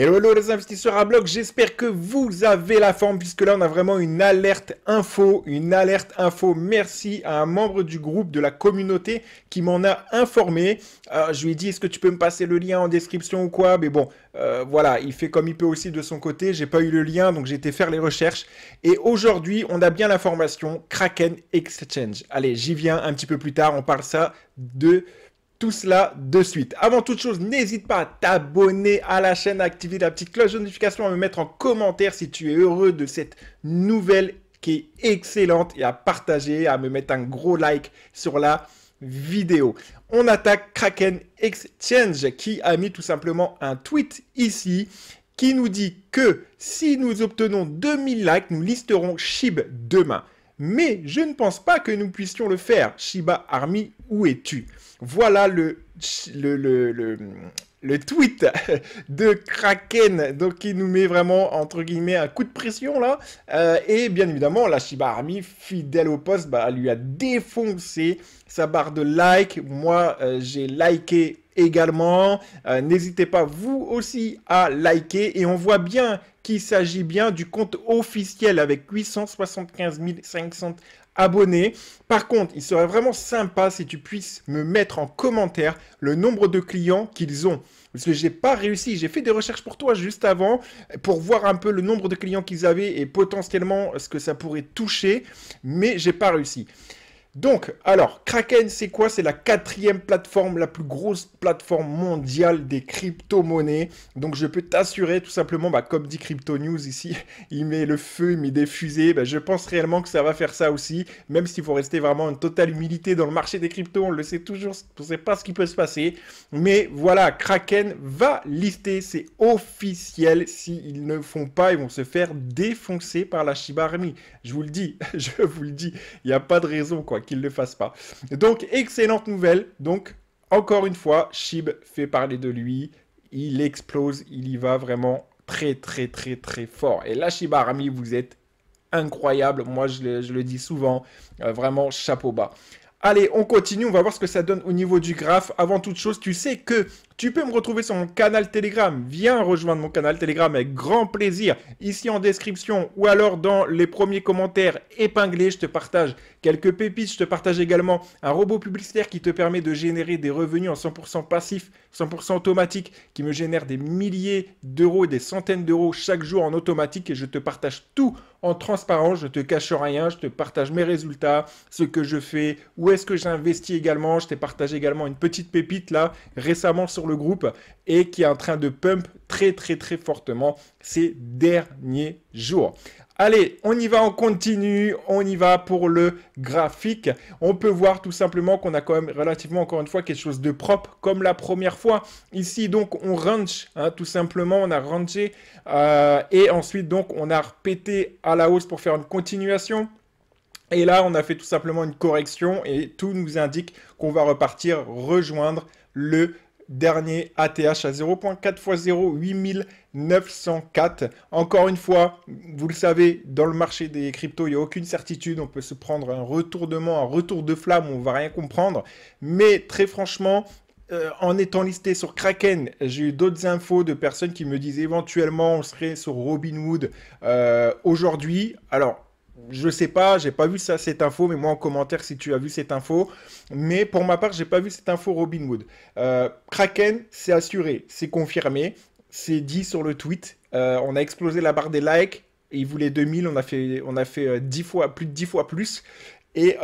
Hello, les investisseurs à bloc, j'espère que vous avez la forme puisque là on a vraiment une alerte info, une alerte info. Merci à un membre du groupe de la communauté qui m'en a informé. Euh, je lui ai dit est-ce que tu peux me passer le lien en description ou quoi Mais bon, euh, voilà, il fait comme il peut aussi de son côté. J'ai pas eu le lien donc j'ai été faire les recherches. Et aujourd'hui on a bien l'information Kraken Exchange. Allez, j'y viens un petit peu plus tard, on parle ça de tout cela de suite. Avant toute chose, n'hésite pas à t'abonner à la chaîne, à activer la petite cloche de notification, à me mettre en commentaire si tu es heureux de cette nouvelle qui est excellente et à partager, à me mettre un gros like sur la vidéo. On attaque Kraken Exchange qui a mis tout simplement un tweet ici qui nous dit que si nous obtenons 2000 likes, nous listerons SHIB demain mais je ne pense pas que nous puissions le faire. Shiba Army, où es-tu Voilà le, le, tweet de Kraken, donc qui nous met vraiment, entre guillemets, un coup de pression là. Euh, et bien évidemment, la Shiba Army, fidèle au poste, bah, lui a défoncé sa barre de like. Moi, euh, j'ai liké également. Euh, n'hésitez pas vous aussi à liker et on voit bien qu'il s'agit bien du compte officiel avec 875 500 abonnés. Par contre, il serait vraiment sympa si tu puisses me mettre en commentaire le nombre de clients qu'ils ont. Parce que j'ai pas réussi, j'ai fait des recherches pour toi juste avant pour voir un peu le nombre de clients qu'ils avaient et potentiellement ce que ça pourrait toucher, mais j'ai pas réussi. Donc, alors, Kraken, c'est quoi C'est la quatrième plateforme, la plus grosse plateforme mondiale des crypto-monnaies. Donc, je peux t'assurer, tout simplement, bah, comme dit Crypto News ici, il met le feu, il met des fusées. Bah, je pense réellement que ça va faire ça aussi, même s'il faut rester vraiment en totale humilité dans le marché des cryptos. On le sait toujours, on ne sait pas ce qui peut se passer. Mais voilà, Kraken va lister, c'est officiel. S'ils ne font pas, ils vont se faire défoncer par la Shiba Army. Je vous le dis, je vous le dis, il n'y a pas de raison, quoi qu'il ne le fasse pas. Donc, excellente nouvelle. Donc, encore une fois, Shib fait parler de lui. Il explose, il y va vraiment très, très, très, très fort. Et là, Shiba vous êtes incroyable. Moi, je le, dis souvent. Euh, vraiment, chapeau bas. Allez, on continue, on va voir ce que ça donne au niveau du graphe. Avant toute chose, tu sais que tu peux me retrouver sur mon canal Telegram. Viens rejoindre mon canal Telegram avec grand plaisir. Ici en description ou alors dans les premiers commentaires épinglés, je te partage quelques pépites. Je te partage également un robot publicitaire qui te permet de générer des revenus en 100% passif, 100% automatique, qui me génère des milliers d'euros, et des centaines d'euros chaque jour en automatique. Et je te partage tout en transparent, Je te cache rien, je te partage mes résultats, ce que je fais, où est-ce que j'investis également. Je t'ai partagé également une petite pépite là récemment sur le groupe et qui est en train de pump très très très fortement ces derniers jours. Allez, on y va, on continue, on y va pour le graphique. On peut voir tout simplement qu'on a quand même relativement, encore une fois, quelque chose de propre comme la première fois. Ici, donc, on range, hein, tout simplement, on a rangé euh, et ensuite, donc, on a répété à la hausse pour faire une continuation. Et là, on a fait tout simplement une correction et tout nous indique qu'on va repartir rejoindre le dernier ATH à 0.4 x 0, 8904. Encore une fois, vous le savez, dans le marché des cryptos, il n'y a aucune certitude. On peut se prendre un retournement, un retour de flamme, on ne va rien comprendre. Mais très franchement, euh, en étant listé sur Kraken, j'ai eu d'autres infos de personnes qui me disent éventuellement on serait sur Robinhood euh, aujourd'hui. Alors, je sais pas, j'ai pas vu ça, cette info, mais moi en commentaire si tu as vu cette info. Mais pour ma part, j'ai pas vu cette info Robin euh, Kraken, c'est assuré, c'est confirmé, c'est dit sur le tweet. Euh, on a explosé la barre des likes, et il voulait 2000, on a fait, on a fait 10 euh, fois, plus de 10 fois plus. Et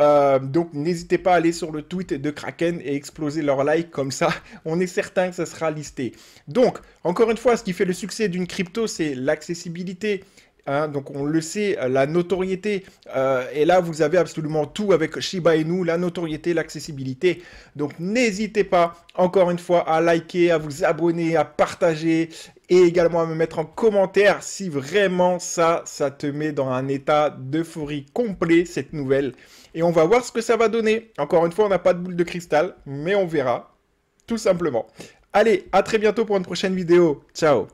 donc, n'hésitez pas à aller sur le tweet de Kraken et exploser leurs like comme ça. On est certain que ça sera listé. Donc, encore une fois, ce qui fait le succès d'une crypto, c'est l'accessibilité, Hein, donc on le sait, euh, la notoriété, euh, et là vous avez absolument tout avec Shiba nous, la notoriété, l'accessibilité. Donc n'hésitez pas, encore une fois, à liker, à vous abonner, à partager et également à me mettre en commentaire si vraiment ça, ça te met dans un état d'euphorie complet, cette nouvelle. Et on va voir ce que ça va donner. Encore une fois, on n'a pas de boule de cristal, mais on verra, tout simplement. Allez, à très bientôt pour une prochaine vidéo. Ciao